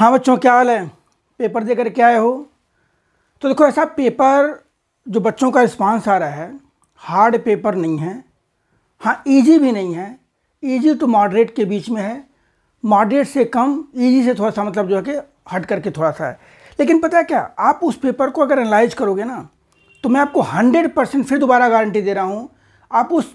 हाँ बच्चों क्या हाल है पेपर देकर करके आए हो तो देखो ऐसा पेपर जो बच्चों का रिस्पांस आ रहा है हार्ड पेपर नहीं है हाँ इजी भी नहीं है इजी टू मॉडरेट के बीच में है मॉडरेट से कम इजी से थोड़ा सा मतलब जो है कि हट करके थोड़ा सा है लेकिन पता है क्या आप उस पेपर को अगर एनालाइज करोगे ना तो मैं आपको हंड्रेड परसेंट फिर दोबारा गारंटी दे रहा हूँ आप उस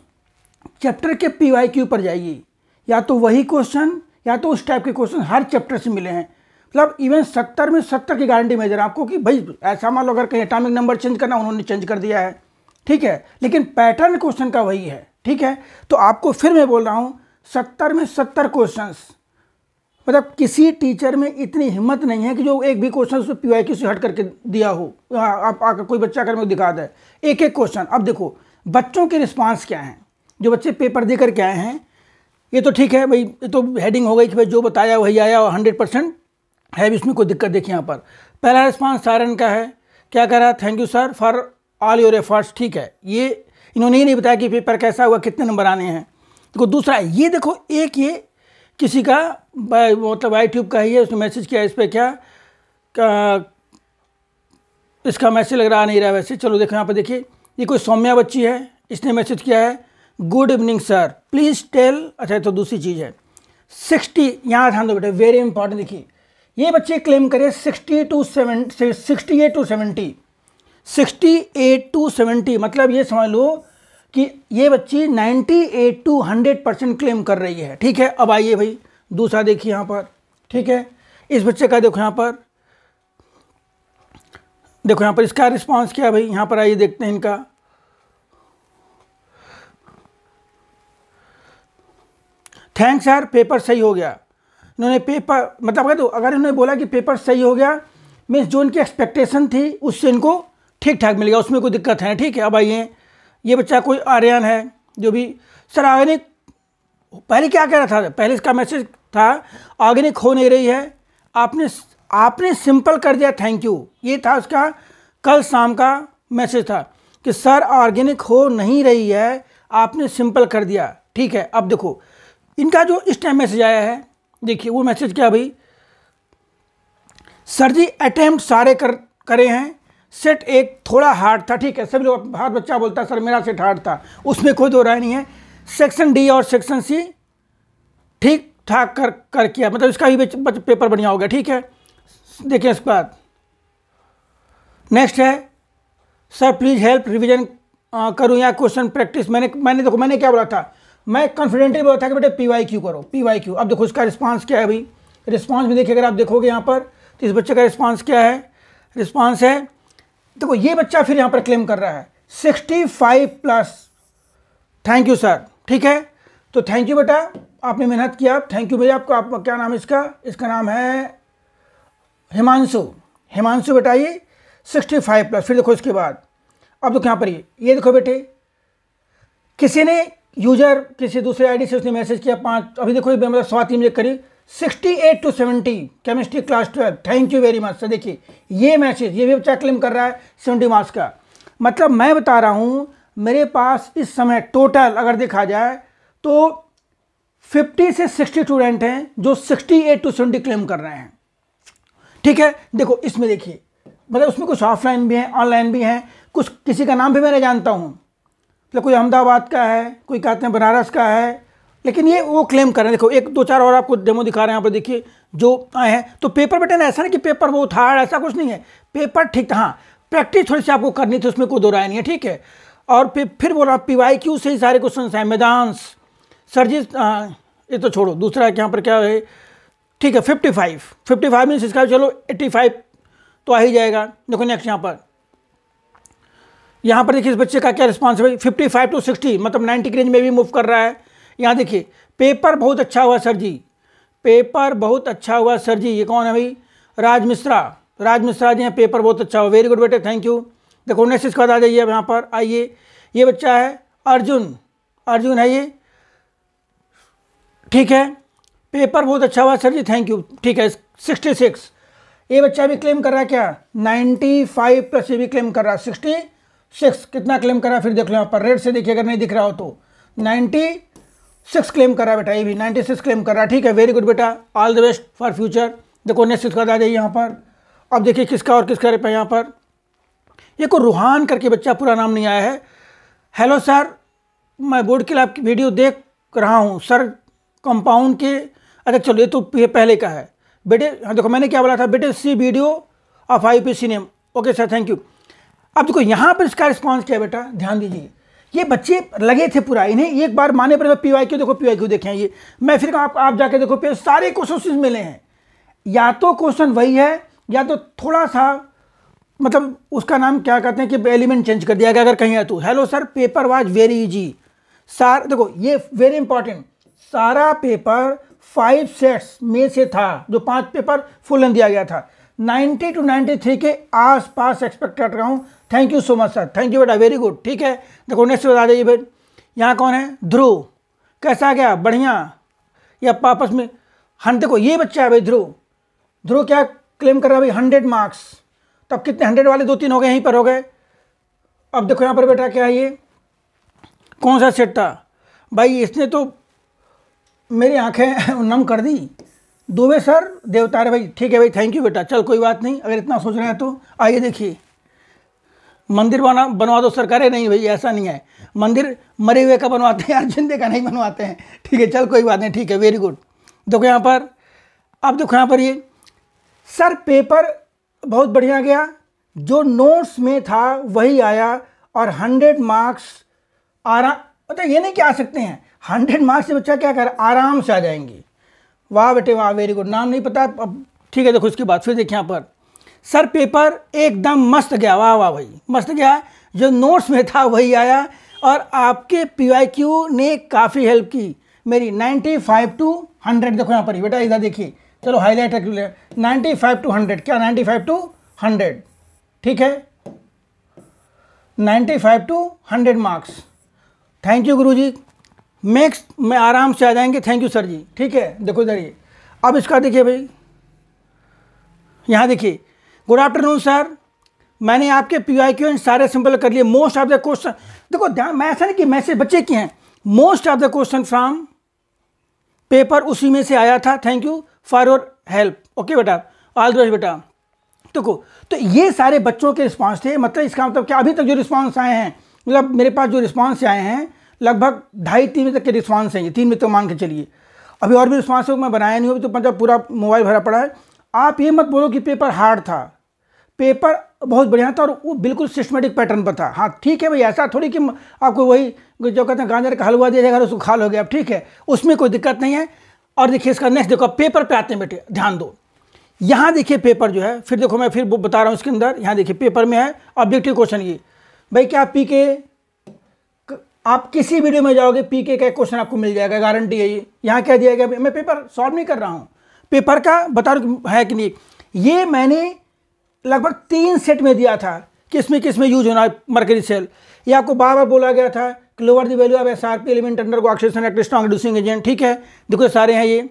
चैप्टर के पी वाई के ऊपर जाइए या तो वही क्वेश्चन या तो उस टाइप के क्वेश्चन हर चैप्टर से मिले हैं मतलब इवन सत्तर में सत्तर की गारंटी मेजर दे रहा आपको कि भाई ऐसा मान लो अगर कहीं एटॉमिक नंबर चेंज करना उन्होंने चेंज कर दिया है ठीक है लेकिन पैटर्न क्वेश्चन का वही है ठीक है तो आपको फिर मैं बोल रहा हूँ सत्तर में सत्तर क्वेश्चन मतलब किसी टीचर में इतनी हिम्मत नहीं है कि जो एक भी क्वेश्चन उसको पी आई से हट करके दिया हो हाँ आप आकर कोई बच्चा अगर मुझे दिखा दे एक एक क्वेश्चन अब देखो बच्चों के रिस्पांस क्या हैं जो बच्चे पेपर दे करके आए हैं ये तो ठीक है भाई ये तो हेडिंग हो गई कि भाई जो बताया वही आया और हंड्रेड परसेंट है भी इसमें कोई दिक्कत देखिए यहाँ पर पहला रिस्पॉन्स सायरन का है क्या कह रहा है thank you sir for all your efforts ठीक है ये इन्होंने ये नहीं बताया कि पेपर कैसा हुआ कितने नंबर आने हैं देखो दूसरा ये देखो एक ये किसी का मतलब आई ट्यूब का ही है उसने मैसेज किया इस पर क्या का, इसका मैसेज लग रहा नहीं रहा वैसे चलो देखो यहाँ पर देखिए ये कोई सौम्या बच्ची है इसने मैसेज किया है good evening sir please tell अच्छा तो दूसरी चीज़ है सिक्सटी यहाँ ध्यान दो बेटे वेरी इंपॉर्टेंट देखिए ये बच्चे क्लेम करें sixty to seven sixty eight to seventy sixty eight to seventy मतलब ये समझ लो कि ये बच्ची ninety eight to hundred percent claim कर रही है ठीक है अब आइए भाई दूसरा देखिए यहाँ पर ठीक है इस बच्चे का देखो यहाँ पर देखो यहाँ पर इसका रिस्पांस क्या भाई यहाँ पर आइए देखते हैं इनका थैंक्स यार पेपर सही हो गया उन्होंने पेपर मतलब कह तो अगर उन्होंने बोला कि पेपर सही हो गया मीन्स जो इनकी एक्सपेक्टेशन थी उससे इनको ठीक ठाक मिल गया उसमें कोई दिक्कत है ठीक है अब आइए ये बच्चा कोई आर्यन है जो भी सर ऑर्गेनिक पहले क्या कह रहा था पहले इसका मैसेज था ऑर्गेनिक हो नहीं रही है आपने आपने सिंपल कर दिया थैंक यू ये था उसका कल शाम का मैसेज था कि सर ऑर्गेनिक हो नहीं रही है आपने सिंपल कर दिया ठीक है अब देखो इनका जो इस टाइम मैसेज आया है देखिए वो मैसेज क्या भाई सर जी अटैम्प्ट सारे कर करे हैं सेट एक थोड़ा हार्ड था ठीक है सभी लोग हर बच्चा बोलता सर मेरा सेट हार्ड था उसमें कोई दो राय नहीं है सेक्शन डी और सेक्शन सी ठीक ठाक कर कर किया मतलब इसका भी पेपर बढ़िया हो गया ठीक है देखिए इसके बाद नेक्स्ट है सर प्लीज़ हेल्प रिवीजन करूँ या क्वेश्चन प्रैक्टिस मैंने मैंने देखो मैंने क्या बोला था मैं कॉन्फिडेंटली बताया कि बेटे पी वाई क्यू करो पी वाई क्यू अब देखो इसका रिस्पांस क्या है भाई रिस्पांस में देखिए अगर आप देखोगे यहाँ पर तो इस बच्चे का रिस्पांस क्या है रिस्पांस है देखो ये बच्चा फिर यहाँ पर क्लेम कर रहा है sixty five plus thank you sir ठीक है तो थैंक यू बेटा आपने मेहनत किया थैंक यू भैया आपका आपका क्या नाम है इसका इसका नाम है हिमांशु हिमांशु बेटा ये सिक्सटी फाइव प्लस फिर देखो इसके बाद अब देखो यहाँ पर ये ये देखो बेटे किसी ने यूजर किसी दूसरे आईडी से उसने मैसेज किया पाँच अभी देखो मतलब स्वाति मुझे करी 68 to 70 chemistry class twelve thank you very much sir देखिए ये मैसेज ये भी बच्चा क्लेम कर रहा है सेवेंटी मार्क्स का मतलब मैं बता रहा हूँ मेरे पास इस समय टोटल अगर देखा जाए तो 50 से 60 स्टूडेंट हैं जो 68 टू 70 क्लेम कर रहे हैं ठीक है देखो इसमें देखिए मतलब उसमें कुछ ऑफलाइन भी हैं ऑनलाइन भी हैं कुछ किसी का नाम भी मैंने जानता हूँ या मतलब कोई अहमदाबाद का है कोई कहते हैं बनारस का है लेकिन ये वो क्लेम कर रहे हैं देखो एक दो चार और आपको डेमो दिखा रहे हैं यहाँ पर देखिए जो आए हैं तो पेपर बटन ऐसा नहीं कि पेपर वो था ऐसा कुछ नहीं है पेपर ठीक था हाँ प्रैक्टिस थोड़ी सी आपको करनी थी उसमें कोई दो राय नहीं है ठीक है और फिर बोल रहा पी वाई क्यू से ही सारे क्वेश्चन हैं मैदानस सर जी ये तो छोड़ो दूसरा यहाँ पर क्या है ठीक है fifty five fifty five means इसका चलो एट्टी फाइव तो आ ही जाएगा देखो नेक्स्ट यहाँ पर यहाँ पर देखिए इस बच्चे का क्या रिस्पॉन्स है फिफ्टी फाइव टू सिक्सटी मतलब नाइन्टी के रेंज में भी मूव कर रहा है यहाँ देखिए पेपर बहुत अच्छा हुआ सर जी पेपर बहुत अच्छा हुआ सर जी ये कौन है भाई राज मिश्रा राज मिश्रा जी हैं पेपर बहुत अच्छा हुआ वेरी गुड बेटे थैंक यू देखो उन्हें इसके बाद आ जाइए अब यहाँ पर आइए ये बच्चा है अर्जुन अर्जुन है ये ठीक है पेपर बहुत अच्छा हुआ सर जी थैंक यू ठीक है सिक्सटी सिक्स ये बच्चा भी क्लेम कर रहा है क्या नाइन्टी फाइव प्लस ये भी क्लेम कर रहा है सिक्सटी सिक्स कितना क्लेम करा फिर देख लो यहाँ पर रेड से देखिए अगर नहीं दिख रहा हो तो नाइन्टी सिक्स क्लेम करा बेटा ये भी नाइन्टी सिक्स क्लेम करा ठीक है वेरी गुड बेटा all the best for future देखो नेक्स्ट इसका आ जाइए यहाँ पर अब देखिए किसका और किसका रेप यहाँ पर ये को रूहान करके बच्चा पूरा नाम नहीं आया है हेलो सर मैं बोर्ड के लिए आपकी वीडियो देख रहा हूँ सर कंपाउंड के अच्छा चलो ये तो पहले का है बेटे हाँ देखो मैंने क्या बोला था बेटे C video of I P C name okay sir thank you अब देखो यहाँ पर इसका रिस्पॉन्स क्या है बेटा ध्यान दीजिए ये बच्चे लगे थे पूरा इन्हें एक बार माने पर पी वाई क्यू देखो पी वाई क्यू देखें ये मैं फिर आप आप जाके देखो पे सारे क्वेश्चन मिले हैं या तो क्वेश्चन वही है या तो थोड़ा सा मतलब उसका नाम क्या कहते हैं कि एलिमेंट चेंज कर दिया गया अगर कहीं है तो hello sir paper was very easy sir देखो ये वेरी इंपॉर्टेंट सारा पेपर फाइव सेट्स में से था जो पांच पेपर फुल दिया गया था 90 टू 93 के आसपास एक्सपेक्ट कर रहा हूँ thank you so much sir thank you बेटा वेरी गुड ठीक है देखो नेक्स्ट बता दीजिए फिर यहाँ कौन है ध्रुव कैसा गया बढ़िया ये आपस में हम देखो ये बच्चा है भाई ध्रुव ध्रुव क्या क्लेम कर रहा है भाई हंड्रेड मार्क्स तो अब कितने हंड्रेड वाले दो तीन हो गए यहीं पर हो गए अब देखो यहाँ पर बेटा क्या है ये कौन सा सेट था भाई इसने तो मेरी आँखें नम कर दी दोबे सर देवतारे भाई ठीक है भाई थैंक यू बेटा चल कोई बात नहीं अगर इतना सोच रहे हैं तो आइए देखिए मंदिर बना बनवा दो सर करे नहीं भाई ऐसा नहीं है मंदिर मरे हुए का बनवाते हैं यार जिंदे का नहीं बनवाते हैं ठीक है चल कोई बात नहीं ठीक है वेरी गुड देखो यहाँ पर अब देखो यहाँ पर ये सर पेपर बहुत बढ़िया गया जो नोट्स में था वही आया और हंड्रेड मार्क्स आराम मतलब ये नहीं कि आ सकते हैं हंड्रेड मार्क्स से बच्चा क्या कर आराम से आ जाएंगे वाह बेटे वाह वेरी गुड नाम नहीं पता अब ठीक है देखो इसकी बात फिर देखिए यहाँ पर सर पेपर एकदम मस्त गया वाह वाह भाई मस्त गया जो नोट्स में था वही आया और आपके पी ने काफ़ी हेल्प की मेरी 95 टू 100 देखो यहाँ पर बेटा इधर देखिए चलो हाईलाइट रख फाइव टू 100 क्या 95 टू 100 ठीक है 95 टू 100 मार्क्स थैंक यू गुरुजी मैक्स में आराम से आ जाएंगे थैंक यू सर जी ठीक है देखो इधर ये अब इसका देखिए भाई यहाँ देखिए गुड आफ्टरनून सर मैंने आपके पी आई क्यू सारे सिंपल कर लिए मोस्ट ऑफ द क्वेश्चन देखो ध्यान मैं ऐसा नहीं कि मैसेज बच्चे के हैं most of the question from paper उसी में से आया था thank you for your help okay बेटा ऑल द बेस्ट बेटा देखो तो ये सारे बच्चों के रिस्पॉन्स थे मतलब इसका मतलब क्या अभी तक जो रिस्पॉन्स आए हैं मतलब मेरे पास जो रिस्पॉन्स आए हैं लगभग ढाई तीन तक के रिस्पॉन्स हैं ये तीन मित्र मांग के चलिए अभी और भी रिस्पॉन्स है मैं बनाया नहीं अभी तो मतलब पूरा मोबाइल भरा पड़ा है आप ये मत बोलो कि पेपर हार्ड था पेपर बहुत बढ़िया था और वो बिल्कुल सिस्टमेटिक पैटर्न पर था हाँ ठीक है भाई ऐसा थोड़ी कि आपको वही जो कहते हैं गाजर का हलवा दिया जाएगा उसको खाल हो गया अब ठीक है उसमें कोई दिक्कत नहीं है और देखिए इसका नेक्स्ट देखो पेपर पे आते हैं बेटे ध्यान दो यहाँ देखिए पेपर जो है फिर देखो मैं फिर बता रहा हूँ इसके अंदर यहाँ देखिए पेपर में है ऑब्जेक्टिव क्वेश्चन ये भाई क्या पी के आप किसी वीडियो में जाओगे पीके का क्वेश्चन आपको मिल जाएगा गारंटी है ये यहाँ कह दिया गया मैं पेपर सॉल्व नहीं कर रहा हूँ पेपर का बता है कि नहीं ये मैंने लगभग तीन सेट में दिया था किस में किस में यूज होना मर्करी सेल ये आपको बार बार बोला गया था lower the value of S R P element under oxygen act strong reducing agent ठीक है देखो सारे हैं ये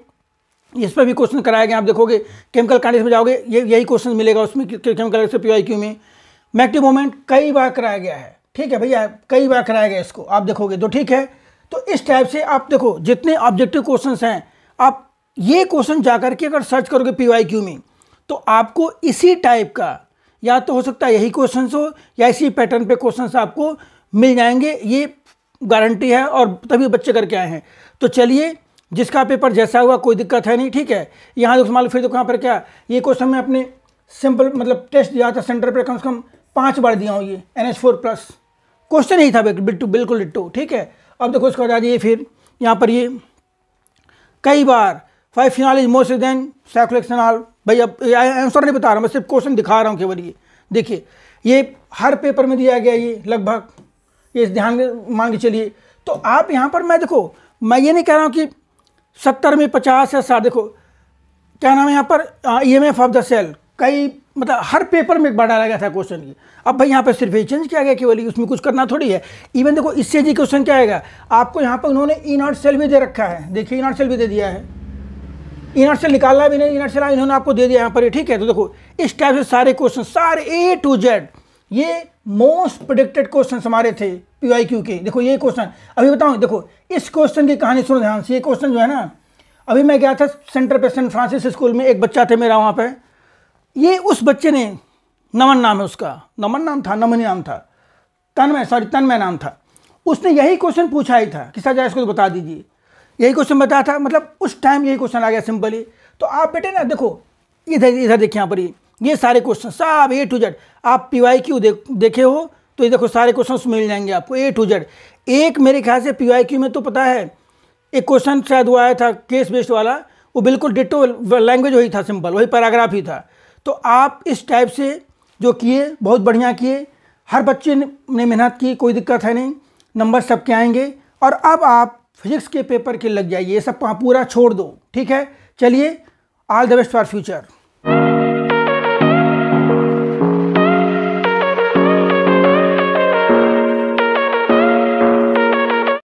इस पर भी क्वेश्चन कराए गए आप देखोगे केमिकल कांडेंस में जाओगे ये यही क्वेश्चन मिलेगा उसमें केमिकल से पी में मैक्टिव मोमेंट कई बार कराया गया है ठीक है भैया कई बार कराया गया इसको आप देखोगे तो ठीक है तो इस टाइप से आप देखो जितने ऑब्जेक्टिव क्वेश्चंस हैं आप ये क्वेश्चन जा के अगर सर्च करोगे पी में तो आपको इसी टाइप का या तो हो सकता है यही क्वेश्चन हो या इसी पैटर्न पे क्वेश्चन आपको मिल जाएंगे ये गारंटी है और तभी बच्चे करके आए हैं तो चलिए जिसका पेपर जैसा हुआ कोई दिक्कत है नहीं ठीक है यहाँ देखो मान लो फिर तो कहाँ पर क्या ये क्वेश्चन मैं अपने सिंपल मतलब टेस्ट दिया था सेंटर पर कम से कम पाँच बार दिया हूँ ये एन फोर प्लस क्वेश्चन ही था बिट्टू बिल्कुल डिट्टो ठीक है अब देखो इसको हटा दिए फिर यहाँ पर ये कई बार five final is most then all भाई अब आंसर नहीं बता रहा मैं सिर्फ क्वेश्चन दिखा रहा हूँ केवल ये देखिए ये हर पेपर में दिया गया ये लगभग ये ध्यान मान के चलिए तो आप यहाँ पर मैं देखो मैं ये नहीं कह रहा हूँ कि सत्तर में पचास या साठ देखो क्या नाम है यहाँ पर E M F of the cell कई मतलब हर पेपर में एक बार डाला गया था क्वेश्चन की अब भाई यहाँ पर सिर्फ ये चेंज किया गया कि बोली उसमें कुछ करना थोड़ी है इवन देखो इससे जी क्वेश्चन क्या आएगा आपको यहाँ पर उन्होंने इनआर्ट सेल भी दे रखा है देखिए इनआर्ट सेल भी दे दिया है इनआर्ट सेल निकालना भी नहीं इनआर्ट सेल इन्होंने आपको दे दिया यहाँ पर ठीक है तो देखो इस टाइप से सारे क्वेश्चन सारे ए टू जेड ये मोस्ट प्रोडिक्टेड क्वेश्चन हमारे थे पी आई क्यू के देखो ये क्वेश्चन अभी बताऊँ देखो इस क्वेश्चन की कहानी सुनो ध्यान से ये क्वेश्चन जो है ना अभी मैं गया था सेंटर पे सेंट फ्रांसिस स्कूल में एक बच्चा थे मेरा वहाँ पर ये उस बच्चे ने नमन नाम है उसका नमन नाम था नमन नाम था तन्मय सॉरी तन्मय नाम था उसने यही क्वेश्चन पूछा ही था कि सर जरा इसको तो बता दीजिए यही क्वेश्चन बताया था मतलब उस टाइम यही क्वेश्चन आ गया सिंपली तो आप बेटे ना देखो इधर इधर देखिए यहाँ पर ही ये सारे क्वेश्चन सब ए टू जेड आप पी वाई क्यू देखे हो तो ये देखो सारे क्वेश्चन मिल जाएंगे आपको ए टू जेड एक मेरे ख्याल से पी वाई क्यू में तो पता है एक क्वेश्चन शायद वो आया था केस बेस्ड वाला वो बिल्कुल डिटो लैंग्वेज वही था सिंपल वही पैराग्राफ ही था तो आप इस टाइप से जो किए बहुत बढ़िया किए हर बच्चे ने मेहनत की कोई दिक्कत है नहीं नंबर सबके आएंगे और अब आप फिजिक्स के पेपर के लग जाइए ये सब पूरा छोड़ दो ठीक है चलिए all the best for future